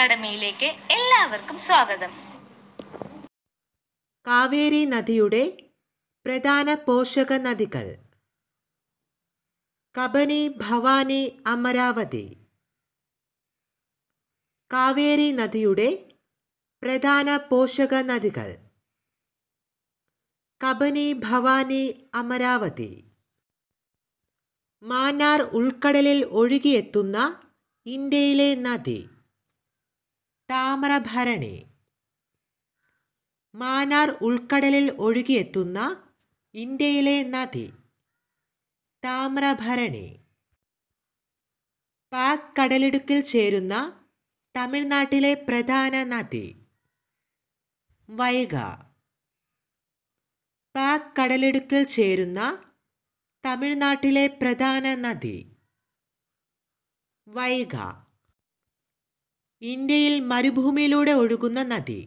അക്കാഡമിയിലേക്ക് എല്ലാവർക്കും സ്വാഗതം കാവേരി നദിയുടെ പ്രധാന പോഷക നദികൾ കബനി ഭവാനി അമരാവതി കാവേരി നദിയുടെ പ്രധാന പോഷക നദികൾ കബനി ഭവാനി അമരാവതി മാന്നാർ ഉൾക്കടലിൽ ഒഴുകിയെത്തുന്ന ഇന്ത്യയിലെ നദി താമരഭരണി മാനാർ ഉൾക്കടലിൽ ഒഴുകിയെത്തുന്ന ഇന്ത്യയിലെ നദി താമരഭരണി പാക് കടലിടുക്കിൽ ചേരുന്ന തമിഴ്നാട്ടിലെ പ്രധാന നദി വൈഗ പാക് കടലിടുക്കിൽ ചേരുന്ന തമിഴ്നാട്ടിലെ പ്രധാന നദി വൈഗ ഇന്ത്യയിൽ മരുഭൂമിയിലൂടെ ഒഴുകുന്ന നദി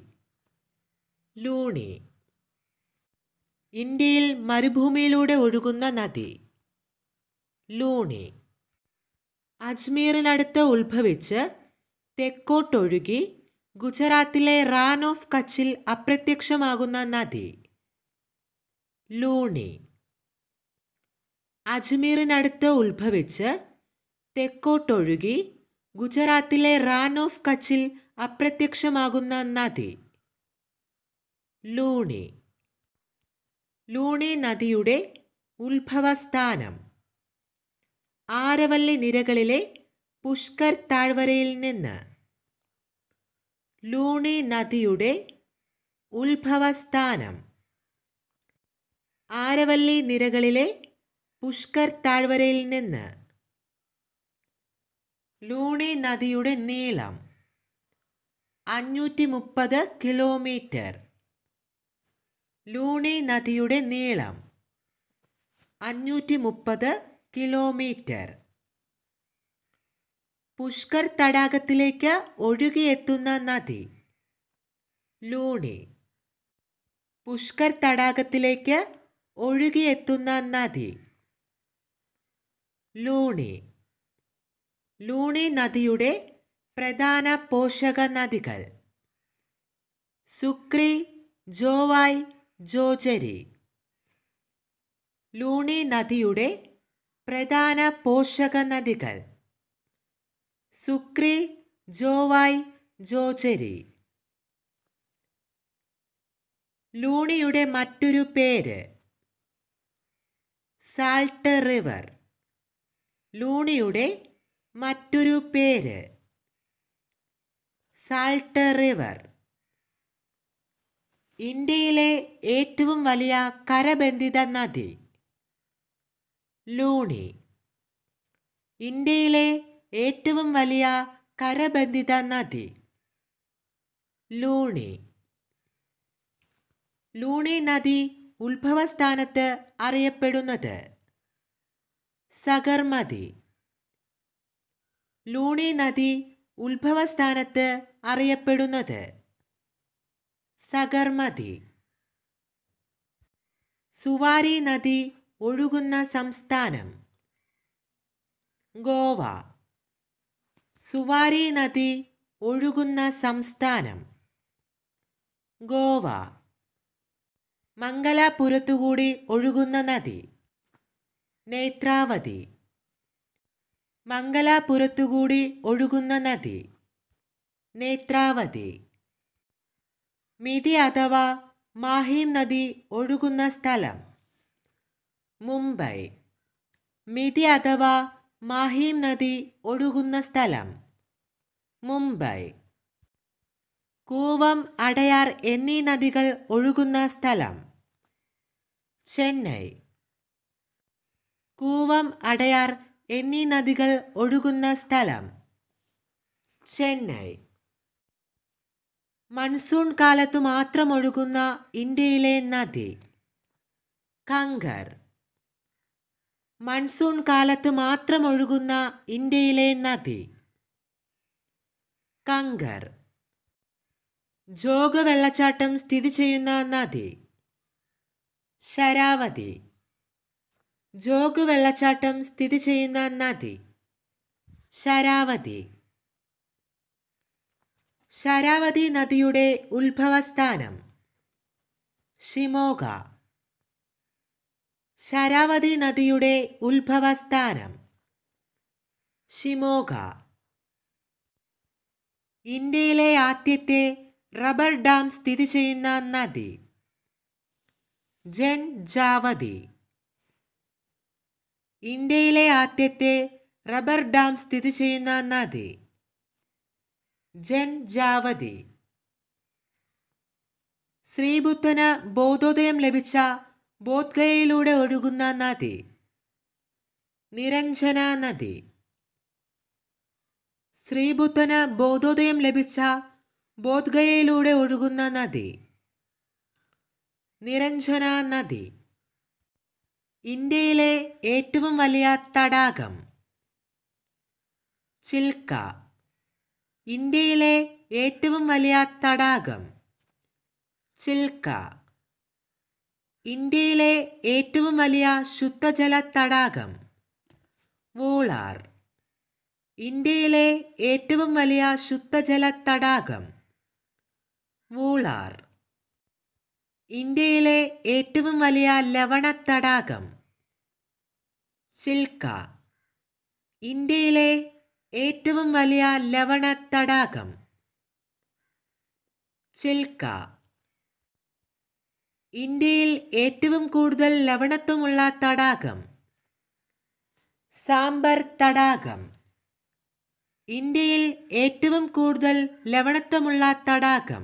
ലൂണി ഇന്ത്യയിൽ മരുഭൂമിയിലൂടെ ഒഴുകുന്ന നദി ലൂണി അജ്മീറിനടുത്ത് ഉത്ഭവിച്ച് തെക്കോട്ടൊഴുകി ഗുജറാത്തിലെ റാൻ ഓഫ് കച്ചിൽ അപ്രത്യക്ഷമാകുന്ന നദി ലൂണി അജ്മീറിനടുത്ത് ഉത്ഭവിച്ച് തെക്കോട്ടൊഴുകി ഗുജറാത്തിലെ റാൻ ഓഫ് കച്ചിൽ അപ്രത്യക്ഷമാകുന്ന നദി ലൂണി ലൂണി നദിയുടെ ഉത്ഭവസ്ഥാനം ആരവല്ലി നിരകളിലെ പുഷ്കർ താഴ്വരയിൽ നിന്ന് ലൂണി നദിയുടെ ഉത്ഭവസ്ഥാനം ആരവല്ലി നിരകളിലെ പുഷ്കർ താഴ്വരയിൽ നിന്ന് ലൂണെ നദിയുടെ നീളം അഞ്ഞൂറ്റി മുപ്പത് കിലോമീറ്റർ ലൂണെ നദിയുടെ നീളം അഞ്ഞൂറ്റി മുപ്പത് കിലോമീറ്റർ പുഷ്കർ തടാകത്തിലേക്ക് ഒഴുകിയെത്തുന്ന നദി ലൂണി പുഷ്കർ തടാകത്തിലേക്ക് ഒഴുകിയെത്തുന്ന നദി ലൂണി ലൂണെ നദിയുടെ പ്രധാന പോഷക നദികൾ സുക്രി ജോവായ് ജോജരി ലൂണെ നദിയുടെ പ്രധാന പോഷക നദികൾ സുക്രി ജോവായ് ജോജരി ലൂണിയുടെ മറ്റൊരു പേര് സാൾട്ട് റിവർ ലൂണിയുടെ മറ്റൊരു പേര് സാൾട്ട് റിവർ ഇന്ത്യയിലെ ഏറ്റവും വലിയ കരബന്ധിത നദി ലൂണി ഇന്ത്യയിലെ ഏറ്റവും വലിയ കരബന്ധിത നദി ലൂണി ലൂണി നദി ഉത്ഭവസ്ഥാനത്ത് അറിയപ്പെടുന്നത് സഗർമതി ലൂണി നദി ഉത്ഭവസ്ഥാനത്ത് അറിയപ്പെടുന്നത് സഗർമതി സുവാരി നദി ഒഴുകുന്ന സംസ്ഥാനം ഗോവ സുവാരി നദി ഒഴുകുന്ന സംസ്ഥാനം ഗോവ മംഗലാപുരത്തുകൂടി ഒഴുകുന്ന നദി നേത്രാവതി മംഗലാപുരത്തുകൂടി ഒഴുകുന്ന നദി നേത്രാവതി മിതി അഥവാ മാഹീം നദി ഒഴുകുന്ന സ്ഥലം മുംബൈ മിതി അഥവാ മാഹീം നദി ഒഴുകുന്ന സ്ഥലം മുംബൈ കൂവം അടയാർ എന്നീ നദികൾ ഒഴുകുന്ന സ്ഥലം ചെന്നൈ കൂവം അടയാർ എന്നീ നദികൾ ഒഴുകുന്ന സ്ഥലം ചെന്നൈ മൺസൂൺ കാലത്തു മാത്രം ഒഴുകുന്ന ഇന്ത്യയിലെ നദി കങ്കർ മൺസൂൺ കാലത്ത് മാത്രം ഒഴുകുന്ന ഇന്ത്യയിലെ നദി കങ്കർ ജോഗ വെള്ളച്ചാട്ടം സ്ഥിതി ചെയ്യുന്ന നദി ശരാവതി ജോഗ് വെള്ളച്ചാട്ടം സ്ഥിതി ചെയ്യുന്ന നദി ശരാവതി ശരാവതി നദിയുടെ ഉത്ഭവസ്ഥാനം ഷിമോഗ ശരാവതി നദിയുടെ ഉത്ഭവസ്ഥാനം ഷിമോഗ ഇന്ത്യയിലെ ആദ്യത്തെ റബ്ബർ ഡാം സ്ഥിതി ചെയ്യുന്ന നദി ജൻ ജാവതി ഇന്ത്യയിലെ ആദ്യത്തെ റബ്ബർ ഡാം സ്ഥിതി ചെയ്യുന്ന നദി ജാവതി ശ്രീബുദ്ധന് ബോധോദയം ലഭിച്ച ബോധ്ഗയയിലൂടെ ഒഴുകുന്ന നദി നിരഞ്ജന നദി ശ്രീബുദ്ധന് ബോധോദയം ലഭിച്ച ബോധ്ഗയയിലൂടെ ഒഴുകുന്ന നദി നിരഞ്ജന നദി ഇന്ത്യയിലെ ഏറ്റവും വലിയ തടാകം ചിൽക്ക ഇന്ത്യയിലെ ഏറ്റവും വലിയ തടാകം ചിൽക്ക ഇന്ത്യയിലെ ഏറ്റവും വലിയ ശുദ്ധജല തടാകം വോളാർ ഇന്ത്യയിലെ ഏറ്റവും വലിയ ശുദ്ധജല തടാകം വോളാർ ഇന്ത്യയിലെ ഏറ്റവും വലിയ ലവണ തടാകം ചിൽക്ക ഇന്ത്യയിലെ ഏറ്റവും വലിയ ലവണ തടാകം ചിൽക്ക ഇന്ത്യയിൽ ഏറ്റവും കൂടുതൽ ലവണത്വമുള്ള തടാകം സാമ്പർ തടാകം ഇന്ത്യയിൽ ഏറ്റവും കൂടുതൽ ലവണത്വമുള്ള തടാകം